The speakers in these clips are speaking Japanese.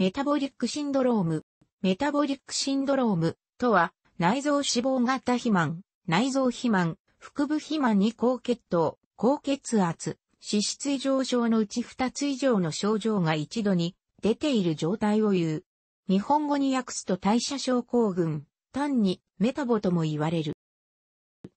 メタボリックシンドローム。メタボリックシンドロームとは、内臓脂肪型肥満、内臓肥満、腹部肥満に高血糖、高血圧、脂質異常症のうち2つ以上の症状が一度に出ている状態を言う。日本語に訳すと代謝症候群、単にメタボとも言われる。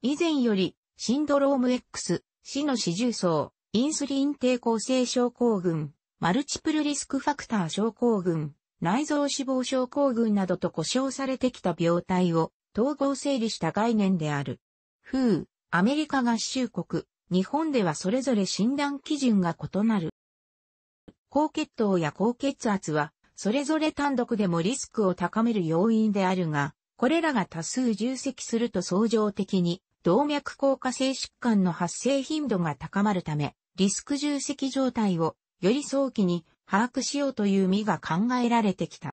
以前より、シンドローム X、死の四重層、インスリン抵抗性症候群、マルチプルリスクファクター症候群、内臓脂肪症候群などと呼称されてきた病態を統合整理した概念である。う、アメリカ合衆国、日本ではそれぞれ診断基準が異なる。高血糖や高血圧は、それぞれ単独でもリスクを高める要因であるが、これらが多数重積すると相乗的に、動脈硬化性疾患の発生頻度が高まるため、リスク重積状態をより早期に把握しようという意味が考えられてきた。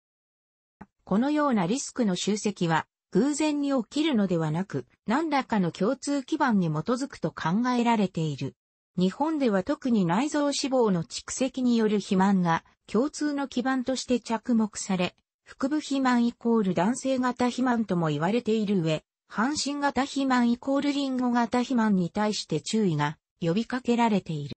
このようなリスクの集積は偶然に起きるのではなく、何らかの共通基盤に基づくと考えられている。日本では特に内臓脂肪の蓄積による肥満が共通の基盤として着目され、腹部肥満イコール男性型肥満とも言われている上、半身型肥満イコールリンゴ型肥満に対して注意が呼びかけられている。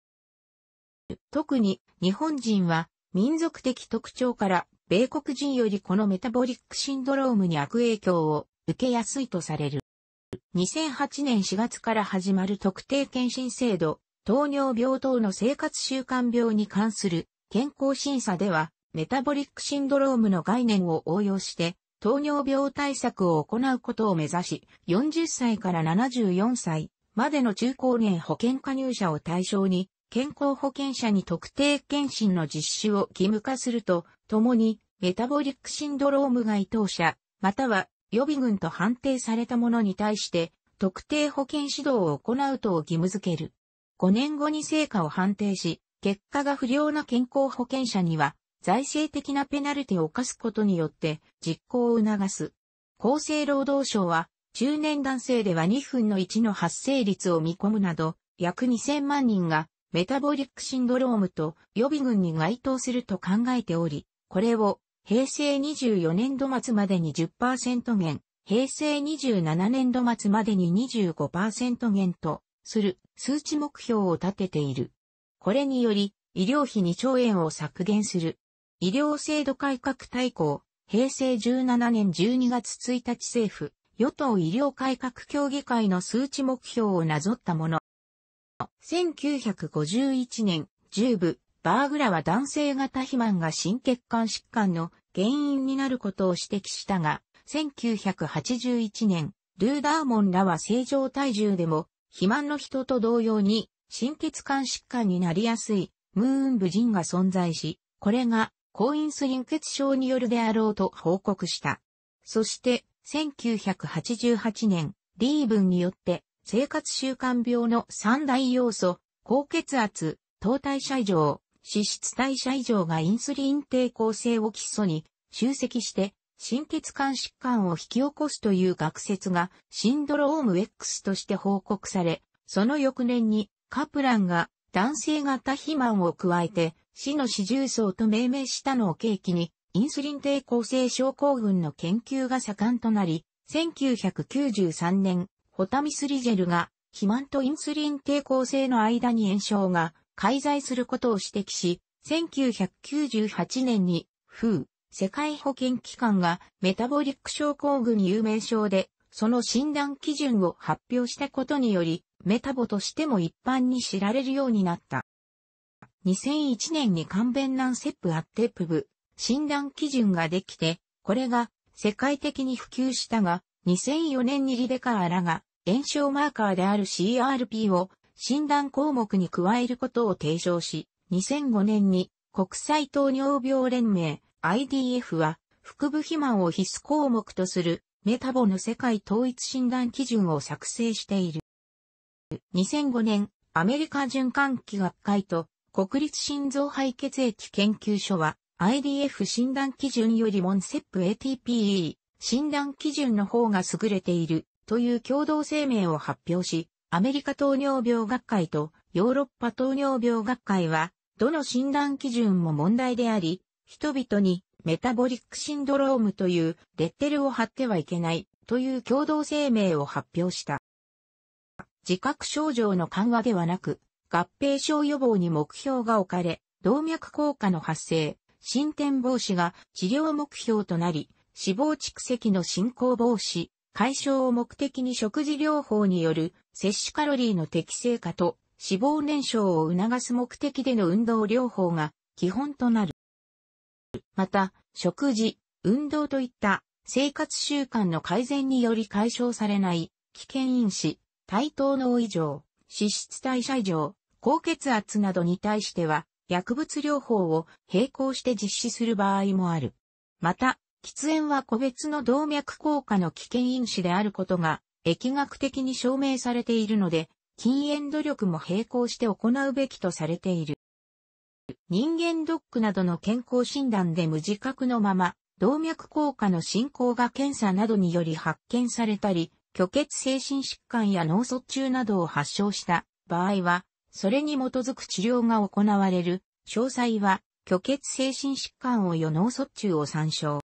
特に日本人は民族的特徴から米国人よりこのメタボリックシンドロームに悪影響を受けやすいとされる。2008年4月から始まる特定健診制度、糖尿病等の生活習慣病に関する健康審査では、メタボリックシンドロームの概念を応用して、糖尿病対策を行うことを目指し、40歳から74歳までの中高年保険加入者を対象に、健康保険者に特定検診の実施を義務化すると、ともに、メタボリックシンドローム該当者、または予備軍と判定された者に対して、特定保険指導を行うとを義務付ける。5年後に成果を判定し、結果が不良な健康保険者には、財政的なペナルティを課すことによって、実行を促す。厚生労働省は、中年男性では2分の1の発生率を見込むなど、約2000万人がメタボリックシンドロームと予備軍に該当すると考えており、これを平成24年度末までに10%減、平成27年度末までに25%減とする数値目標を立てている。これにより医療費2兆円を削減する。医療制度改革大綱、平成17年12月1日政府、与党医療改革協議会の数値目標をなぞったもの。1951年、10部、バーグラは男性型肥満が心血管疾患の原因になることを指摘したが、1981年、ルーダーモンらは正常体重でも、肥満の人と同様に、心血管疾患になりやすい、ムーン部人が存在し、これが、高インスリン血症によるであろうと報告した。そして、1988年、リーブンによって、生活習慣病の三大要素、高血圧、糖代謝異常、脂質代謝異常がインスリン抵抗性を基礎に集積して心血管疾患を引き起こすという学説がシンドローム X として報告され、その翌年にカプランが男性型肥満を加えて死の死重層と命名したのを契機にインスリン抵抗性症候群の研究が盛んとなり、1993年ホタミスリジェルが、肥満とインスリン抵抗性の間に炎症が介在することを指摘し、1998年に、風、世界保健機関がメタボリック症候群有名症で、その診断基準を発表したことにより、メタボとしても一般に知られるようになった。2001年に弁便難セップアッテプブ診断基準ができて、これが世界的に普及したが、2004年にリベカーらが炎症マーカーである CRP を診断項目に加えることを提唱し、2005年に国際糖尿病連盟 IDF は腹部肥満を必須項目とするメタボの世界統一診断基準を作成している。2005年、アメリカ循環器学会と国立心臓肺血液研究所は IDF 診断基準よりもンセップ ATPE 診断基準の方が優れているという共同声明を発表し、アメリカ糖尿病学会とヨーロッパ糖尿病学会は、どの診断基準も問題であり、人々にメタボリックシンドロームというレッテルを貼ってはいけないという共同声明を発表した。自覚症状の緩和ではなく、合併症予防に目標が置かれ、動脈硬化の発生、進展防止が治療目標となり、脂肪蓄積の進行防止、解消を目的に食事療法による摂取カロリーの適正化と脂肪燃焼を促す目的での運動療法が基本となる。また、食事、運動といった生活習慣の改善により解消されない危険因子、対等脳異常、脂質代謝異常、高血圧などに対しては薬物療法を並行して実施する場合もある。また、喫煙は個別の動脈硬化の危険因子であることが、疫学的に証明されているので、禁煙努力も並行して行うべきとされている。人間ドックなどの健康診断で無自覚のまま、動脈硬化の進行が検査などにより発見されたり、虚血精神疾患や脳卒中などを発症した場合は、それに基づく治療が行われる。詳細は、虚血精神疾患を予脳卒中を参照。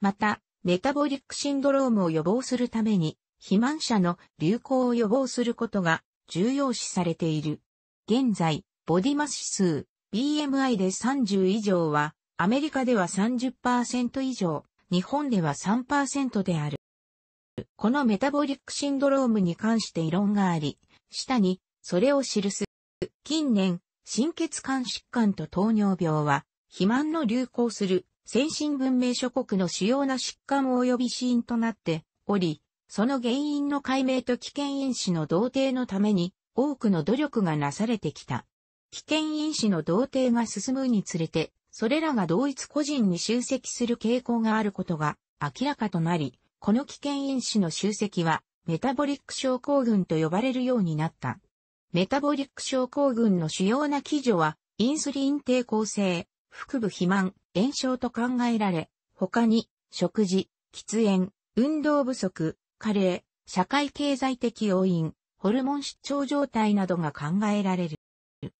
また、メタボリックシンドロームを予防するために、肥満者の流行を予防することが重要視されている。現在、ボディマス指数、BMI で30以上は、アメリカでは30%以上、日本では3%である。このメタボリックシンドロームに関して異論があり、下にそれを記す。近年、心血管疾患と糖尿病は、肥満の流行する先進文明諸国の主要な疾患及び死因となっており、その原因の解明と危険因子の同定のために多くの努力がなされてきた。危険因子の同定が進むにつれて、それらが同一個人に集積する傾向があることが明らかとなり、この危険因子の集積はメタボリック症候群と呼ばれるようになった。メタボリック症候群の主要な基準は、インスリン抵抗性、腹部肥満、炎症と考えられ、他に、食事、喫煙、運動不足、加齢、社会経済的要因、ホルモン失調状態などが考えられる。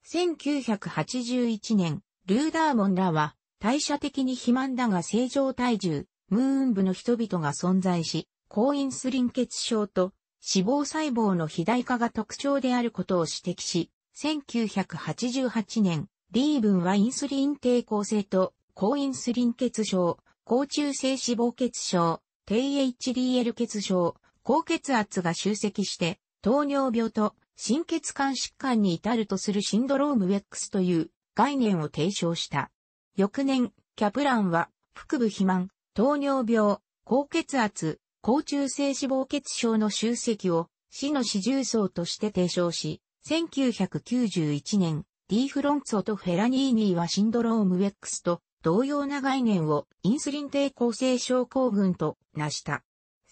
1981年、ルーダーモンらは、代謝的に肥満だが正常体重、ムーン部の人々が存在し、高インスリン血症と脂肪細胞の肥大化が特徴であることを指摘し、1988年、リーブンはインスリン抵抗性とコインスリン血症、高中性脂肪血症、低 HDL 血症、高血圧が集積して、糖尿病と心血管疾患に至るとするシンドローム X という概念を提唱した。翌年、キャプランは、腹部肥満、糖尿病、高血圧、高中性脂肪血症の集積を死の死重層として提唱し、1991年、ディーフロンツォとフェラニーニーはシンドローム X と同様な概念をインスリン抵抗性症候群となした。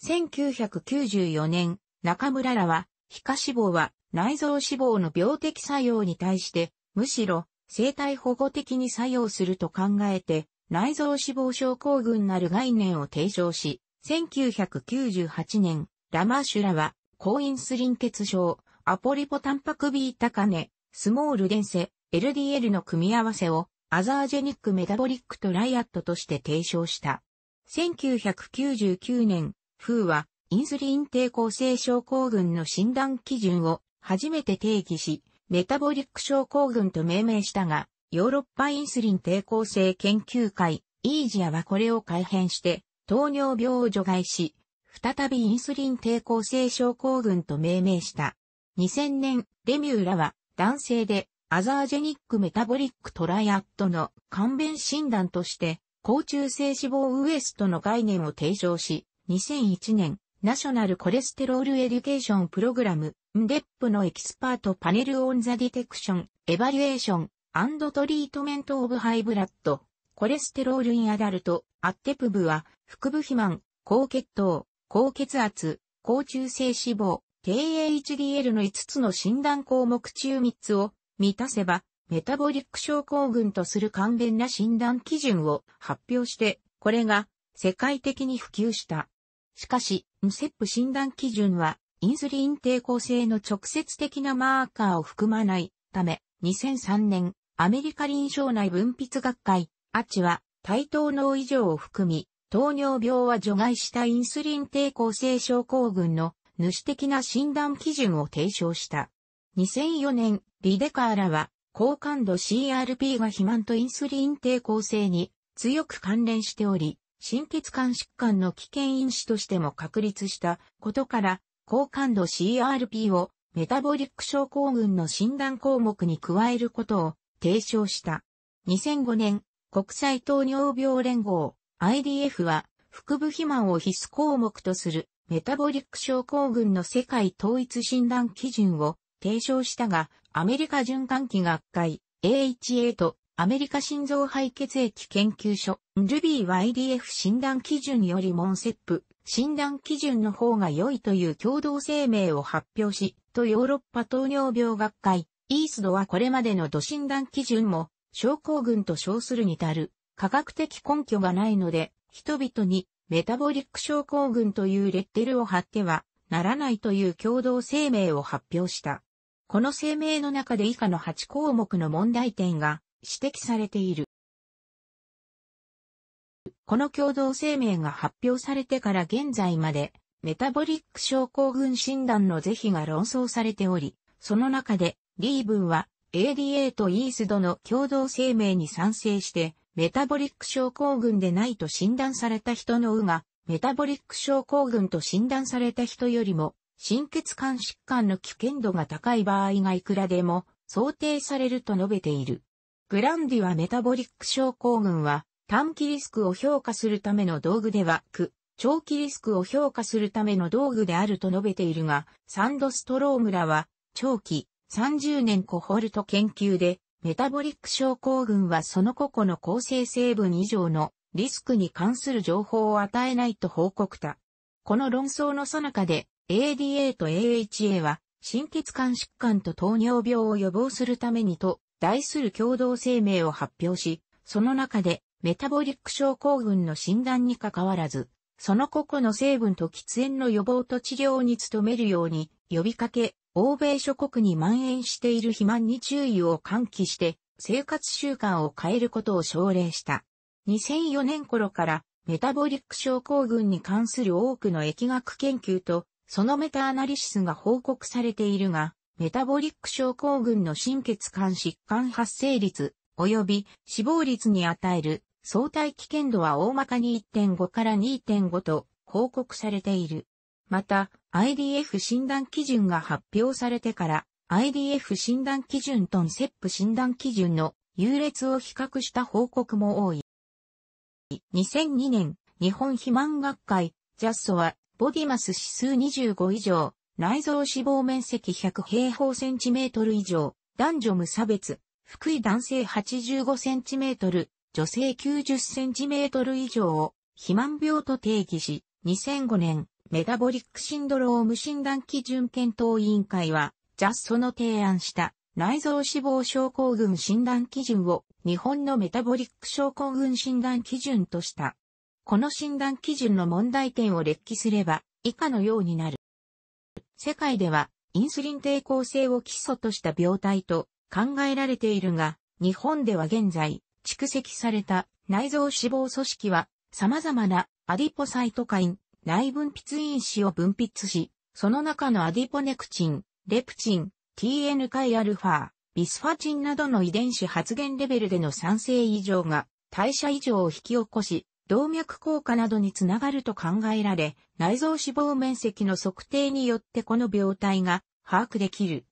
1994年、中村らは、皮下脂肪は内臓脂肪の病的作用に対して、むしろ生体保護的に作用すると考えて、内臓脂肪症候群なる概念を提唱し、1998年、ラマーシュらは、抗インスリン血症、アポリポタンパクビタカネ、スモール電性、LDL の組み合わせをアザージェニックメタボリックトライアットとして提唱した。1999年、フーはインスリン抵抗性症候群の診断基準を初めて定義し、メタボリック症候群と命名したが、ヨーロッパインスリン抵抗性研究会、イージアはこれを改変して、糖尿病を除外し、再びインスリン抵抗性症候群と命名した。2000年、レミューラは男性でアザージェニックメタボリックトライアットの勘弁診断として、高中性脂肪ウエストの概念を提唱し、2001年、ナショナルコレステロールエデュケーションプログラム、MDEP のエキスパートパネルオンザディテクション、エバリュエーション、アンドトリートメントオブハイブラッド、コレステロールインアダルト、アッテプブは、腹部肥満、高血糖、高血圧、高中性脂肪、低 h d l の5つの診断項目中3つを満たせば、メタボリック症候群とする簡便な診断基準を発表して、これが世界的に普及した。しかし、ムセップ診断基準は、インスリン抵抗性の直接的なマーカーを含まないため、2003年、アメリカ臨床内分泌学会、アチは、対等脳異常を含み、糖尿病は除外したインスリン抵抗性症候群の主的な診断基準を提唱した。2004年、リデカーラは、高感度 CRP が肥満とインスリン抵抗性に強く関連しており、心血管疾患の危険因子としても確立したことから、高感度 CRP をメタボリック症候群の診断項目に加えることを提唱した。2005年、国際糖尿病連合 IDF は腹部肥満を必須項目とするメタボリック症候群の世界統一診断基準を提唱したが、アメリカ循環器学会 AHA とアメリカ心臓肺血液研究所 RUBYYDF 診断基準よりモンセップ診断基準の方が良いという共同声明を発表し、とヨーロッパ糖尿病学会イースドはこれまでの土診断基準も症候群と称するに足る科学的根拠がないので、人々にメタボリック症候群というレッテルを貼ってはならないという共同声明を発表した。この声明の中で以下の8項目の問題点が指摘されている。この共同声明が発表されてから現在まで、メタボリック症候群診断の是非が論争されており、その中で、リーブンは ADA とイースドの共同声明に賛成して、メタボリック症候群でないと診断された人の有が、メタボリック症候群と診断された人よりも心血管疾患の危険度が高い場合がいくらでも想定されると述べている。グランディはメタボリック症候群は短期リスクを評価するための道具ではく、長期リスクを評価するための道具であると述べているが、サンドストロームらは長期30年コホルト研究でメタボリック症候群はその個々の構成成分以上のリスクに関する情報を与えないと報告た。この論争の最中で ADA と AHA は、心血管疾患と糖尿病を予防するためにと、題する共同声明を発表し、その中で、メタボリック症候群の診断に関わらず、その個々の成分と喫煙の予防と治療に努めるように呼びかけ、欧米諸国に蔓延している肥満に注意を喚起して、生活習慣を変えることを奨励した。2004年頃からメタボリック症候群に関する多くの疫学研究とそのメタアナリシスが報告されているが、メタボリック症候群の心血管疾患発生率、及び死亡率に与える相対危険度は大まかに1.5から2.5と報告されている。また、IDF 診断基準が発表されてから、IDF 診断基準と n セ e p 診断基準の優劣を比較した報告も多い。2002年、日本肥満学会、ジャッソはボディマス指数25以上、内臓脂肪面積100平方センチメートル以上、男女無差別、福井男性85センチメートル、女性90センチメートル以上を、肥満病と定義し、2005年、メタボリックシンドローム診断基準検討委員会は、ジャスソの提案した内臓脂肪症候群診断基準を日本のメタボリック症候群診断基準とした。この診断基準の問題点を列記すれば、以下のようになる。世界では、インスリン抵抗性を基礎とした病態と考えられているが、日本では現在、蓄積された内臓脂肪組織は、様々なアディポサイトカイン、内分泌因子を分泌し、その中のアディポネクチン、レプチン、TN k アルファ、ビスファチンなどの遺伝子発現レベルでの酸性異常が代謝異常を引き起こし、動脈硬化などにつながると考えられ、内臓脂肪面積の測定によってこの病態が把握できる。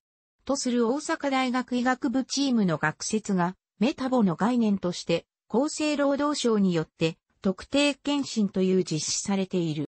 とする大阪大学医学部チームの学説が、メタボの概念として、厚生労働省によって、特定検診という実施されている。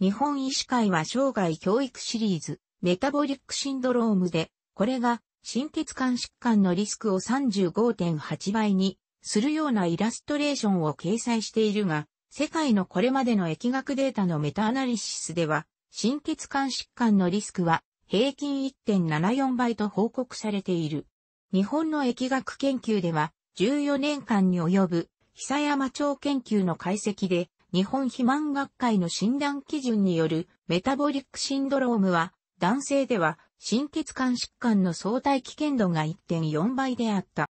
日本医師会は生涯教育シリーズ、メタボリックシンドロームで、これが、心血管疾患のリスクを35.8倍にするようなイラストレーションを掲載しているが、世界のこれまでの疫学データのメタアナリシスでは、心血管疾患のリスクは平均1.74倍と報告されている。日本の疫学研究では、14年間に及ぶ久山町研究の解析で、日本肥満学会の診断基準によるメタボリックシンドロームは、男性では心血管疾患の相対危険度が1.4倍であった。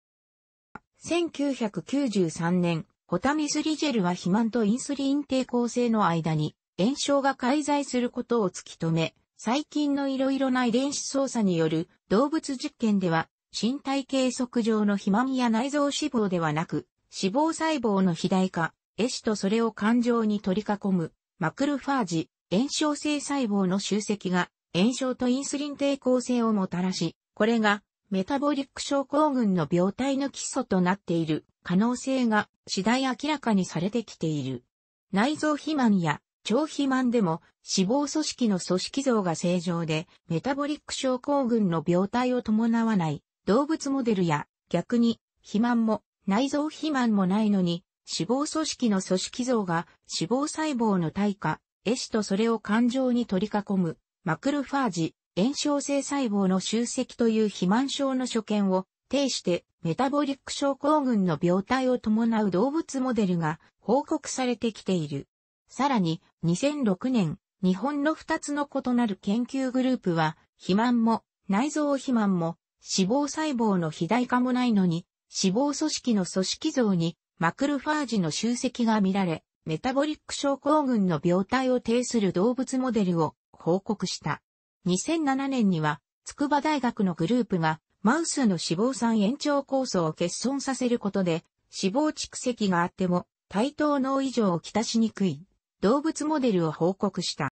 1993年、ホタミスリジェルは肥満とインスリン抵抗性の間に炎症が介在することを突き止め、最近のいろいろな遺伝子操作による動物実験では、身体計測上の肥満や内臓脂肪ではなく、脂肪細胞の肥大化、エシとそれを感情に取り囲む、マクロファージ、炎症性細胞の集積が、炎症とインスリン抵抗性をもたらし、これがメタボリック症候群の病態の基礎となっている可能性が次第明らかにされてきている。内臓肥満や腸肥満でも脂肪組織の組織像が正常でメタボリック症候群の病態を伴わない動物モデルや逆に肥満も内臓肥満もないのに脂肪組織の組織像が脂肪細胞の対価、エシとそれを感情に取り囲むマクロファージ、炎症性細胞の集積という肥満症の所見を呈してメタボリック症候群の病態を伴う動物モデルが報告されてきている。さらに2006年、日本の2つの異なる研究グループは、肥満も内臓肥満も脂肪細胞の肥大化もないのに、脂肪組織の組織像にマクロファージの集積が見られ、メタボリック症候群の病態を呈する動物モデルを報告した。2007年には、筑波大学のグループが、マウスの脂肪酸延長酵素を欠損させることで、脂肪蓄積があっても、対等脳異常をきたしにくい、動物モデルを報告した。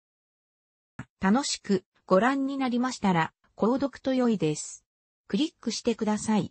楽しくご覧になりましたら、購読と良いです。クリックしてください。